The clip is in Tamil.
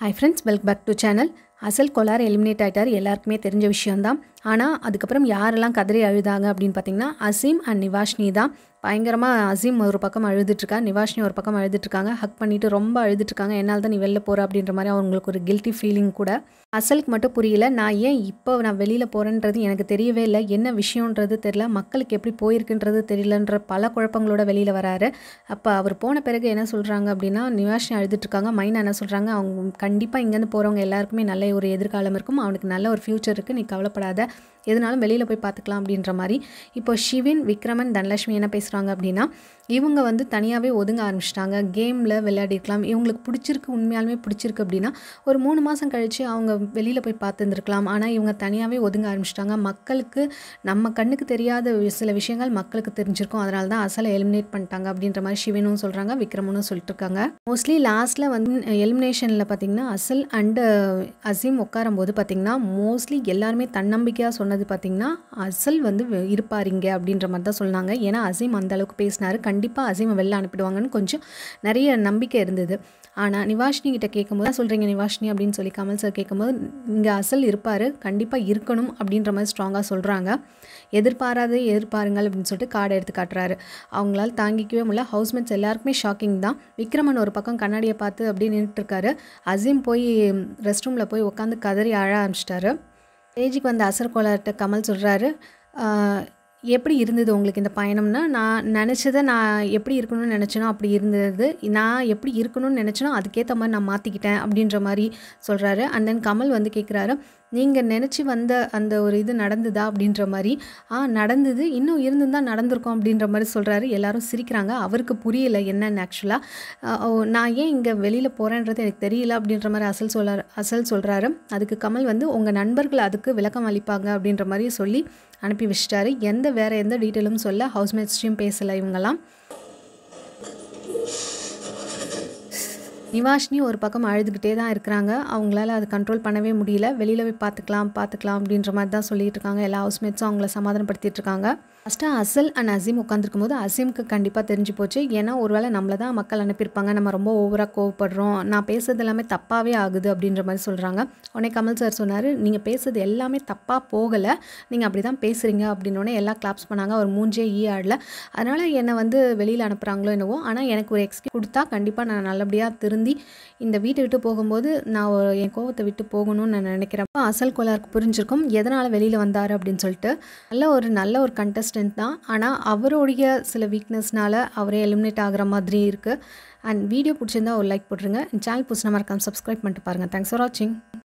Hi friends, welcome back to channel. அசல் கொலார் எலிமினேட் ஆகிட்டார் எல்லாருக்குமே தெரிஞ்ச விஷயம்தான் ஆனால் அதுக்கப்புறம் யாரெல்லாம் கதறி அழுதாங்க அப்படின்னு பார்த்தீங்கன்னா அசீம் அண்ட் நிவாஷ்னி தான் பயங்கரமாக அசீம் ஒரு பக்கம் அழுதுட்டுருக்கா நிவாஷ்னி ஒரு பக்கம் அழுதுட்டுருக்காங்க ஹக் பண்ணிவிட்டு ரொம்ப அழுதுட்டுருக்காங்க என்னால் தான் நீ வெளில போகிற அப்படின்ற மாதிரி அவங்களுக்கு ஒரு கில்ட்டி ஃபீலிங் கூட அசலுக்கு மட்டும் புரியல நான் ஏன் இப்போ நான் வெளியில் போகிறேன்றது எனக்கு தெரியவே இல்லை என்ன விஷயன்றது தெரில மக்களுக்கு எப்படி போயிருக்குன்றது தெரியலன்ற பல குழப்பங்களோட வெளியில் வராரு அப்போ அவர் போன பிறகு என்ன சொல்கிறாங்க அப்படின்னா நிவாஷ்னி அழுதுட்டுருக்காங்க மைனா என்ன சொல்கிறாங்க அவங்க கண்டிப்பாக இங்கேருந்து போகிறவங்க எல்லாருக்குமே நல்ல நிறைய ஒரு எதிர்காலம் இருக்கும் அவனுக்கு நல்ல ஒரு ஃப்யூச்சர் இருக்குது நீ கவலைப்படாத எதுனாலும் வெளியில் போய் பார்த்துக்கலாம் அப்படின்ற மாதிரி இப்போ சிவின் விக்ரமன் தனலட்சுமி என்ன பேசுகிறாங்க அப்படின்னா இவங்க வந்து தனியாகவே ஒதுங்க ஆரம்பிச்சிட்டாங்க கேமில் விளையாடிருக்கலாம் இவங்களுக்கு பிடிச்சிருக்கு உண்மையாலுமே பிடிச்சிருக்கு அப்படின்னா ஒரு மூணு மாதம் கழித்து அவங்க வெளியில் போய் பார்த்துருந்துருக்கலாம் ஆனால் இவங்க தனியாகவே ஒதுங்க ஆரம்பிச்சிட்டாங்க மக்களுக்கு நம்ம கண்ணுக்கு தெரியாத சில விஷயங்கள் மக்களுக்கு தெரிஞ்சிருக்கும் அதனால தான் அசலை எலிமினேட் பண்ணிட்டாங்க அப்படின்ற மாதிரி சிவனும் சொல்கிறாங்க விக்ரமனும் சொல்லிட்டுருக்காங்க மோஸ்ட்லி லாஸ்ட்டில் வந்து எலிமினேஷனில் பார்த்திங்கன்னா அசல் அண்டு வசீம் உட்காரும்போது பார்த்திங்கன்னா மோஸ்ட்லி எல்லாருமே தன்னம்பிக்கையாக சொன்னது பார்த்திங்கன்னா அசல் வந்து இருப்பாருங்க அப்படின்ற மாதிரி தான் சொன்னாங்க ஏன்னா அசீம் அந்த அளவுக்கு பேசினார் கண்டிப்பாக அசீமை வெளில அனுப்பிடுவாங்கன்னு கொஞ்சம் நிறைய நம்பிக்கை இருந்தது ஆனால் நிவாஷினி கிட்ட கேட்கும்போது சொல்கிறீங்க நிவாஷினி அப்படின்னு சொல்லி கமல் சார் கேட்கும்போது இங்கே அசல் இருப்பார் கண்டிப்பாக இருக்கணும் அப்படின்ற மாதிரி ஸ்ட்ராங்காக சொல்கிறாங்க எதிர்பாராத எதிர்பாருங்கள் அப்படின்னு சொல்லிட்டு கார்டை எடுத்து காட்டுறாரு அவங்களால் தாங்கிக்கவே முடியல ஹவுஸ்மேட்ஸ் எல்லாருக்குமே ஷாக்கிங் தான் விக்ரமன் ஒரு பக்கம் கண்ணாடியை பார்த்து அப்படியே நின்றுட்டுருக்காரு அசீம் போய் ரெஸ்ட் ரூமில் போய் உட்காந்து கதறி அழ ஆரம்பிச்சிட்டாரு ஸ்டேஜுக்கு வந்த அசர் கோலார்கிட்ட கமல் சொல்கிறாரு எப்படி இருந்தது உங்களுக்கு இந்த பயணம்னா நான் நினச்சதை நான் எப்படி இருக்கணும்னு நினச்சேனோ அப்படி இருந்தது நான் எப்படி இருக்கணும்னு நினச்சேனோ அதுக்கேற்ற மாதிரி நான் மாற்றிக்கிட்டேன் அப்படின்ற மாதிரி சொல்கிறாரு அண்ட் தென் கமல் வந்து கேட்குறாரு நீங்கள் நினச்சி வந்த அந்த ஒரு இது நடந்ததா அப்படின்ற மாதிரி ஆ நடந்தது இன்னும் இருந்துதான் நடந்திருக்கோம் அப்படின்ற மாதிரி சொல்கிறாரு எல்லாரும் சிரிக்கிறாங்க அவருக்கு புரியலை என்னன்னு ஆக்சுவலாக நான் ஏன் இங்கே வெளியில் போகிறேன்றது எனக்கு தெரியல அப்படின்ற மாதிரி அசல் சொல்கிறார் அசல் சொல்கிறாரு அதுக்கு கமல் வந்து உங்கள் நண்பர்கள் அதுக்கு விளக்கம் அளிப்பாங்க அப்படின்ற மாதிரி சொல்லி அனுப்பி வச்சிட்டாரு எந்த வேறு எந்த டீட்டெயிலும் சொல்ல ஹவுஸ்மேட்ஸ்டையும் பேசலை இவங்கெல்லாம் நிவாஷினி ஒரு பக்கம் அழுதுகிட்டே தான் இருக்கிறாங்க அவங்களால அதை கண்ட்ரோல் பண்ணவே முடியல வெளியில் போய் பார்த்துக்கலாம் பார்த்துக்கலாம் அப்படின்ற மாதிரி தான் சொல்லிட்டு இருக்காங்க எல்லா ஹவுஸ்மேட்ஸும் அவங்கள சமாதானப்படுத்திட்டு இருக்காங்க ஃபஸ்ட்டு அசல் அண்ட் அசீம் உட்காந்துருக்கும் போது அசீமுக்கு கண்டிப்பாக தெரிஞ்சு போச்சு ஏன்னா ஒருவேளை நம்மளை தான் மக்கள் அனுப்பியிருப்பாங்க நம்ம ரொம்ப ஓவராக கோவப்படுறோம் நான் பேசுறது எல்லாமே தப்பாகவே ஆகுது அப்படின்ற மாதிரி சொல்கிறாங்க உடனே கமல் சார் சொன்னார் நீங்கள் பேசுறது எல்லாமே தப்பாக போகலை நீங்கள் அப்படி தான் பேசுகிறீங்க அப்படின்னோடனே எல்லாம் கிளாப்ஸ் பண்ணாங்க அவர் மூஞ்சே ஈ ஆடலை அதனால் என்னை வந்து வெளியில் அனுப்புகிறாங்களோ என்னவோ ஆனால் எனக்கு ஒரு எக்ஸ்கியூ கொடுத்தா கண்டிப்பாக நான் நல்லபடியாக திரு வருந்தி இந்த வீட்டை விட்டு போகும்போது நான் என் கோவத்தை விட்டு போகணும்னு நான் நினைக்கிறப்ப அசல் கோலாருக்கு புரிஞ்சிருக்கும் எதனால் வெளியில் வந்தார் அப்படின்னு சொல்லிட்டு நல்ல ஒரு நல்ல ஒரு கண்டஸ்டன்ட் தான் ஆனால் அவருடைய சில வீக்னஸ்னால் அவரே எலிமினேட் ஆகிற மாதிரி இருக்குது அண்ட் வீடியோ பிடிச்சிருந்தா ஒரு லைக் போட்டுருங்க சேனல் புதுசு நம்ம சப்ஸ்கிரைப் பண்ணிட்டு பாருங்கள் தேங்க்ஸ் ஃபார் வாட்சிங்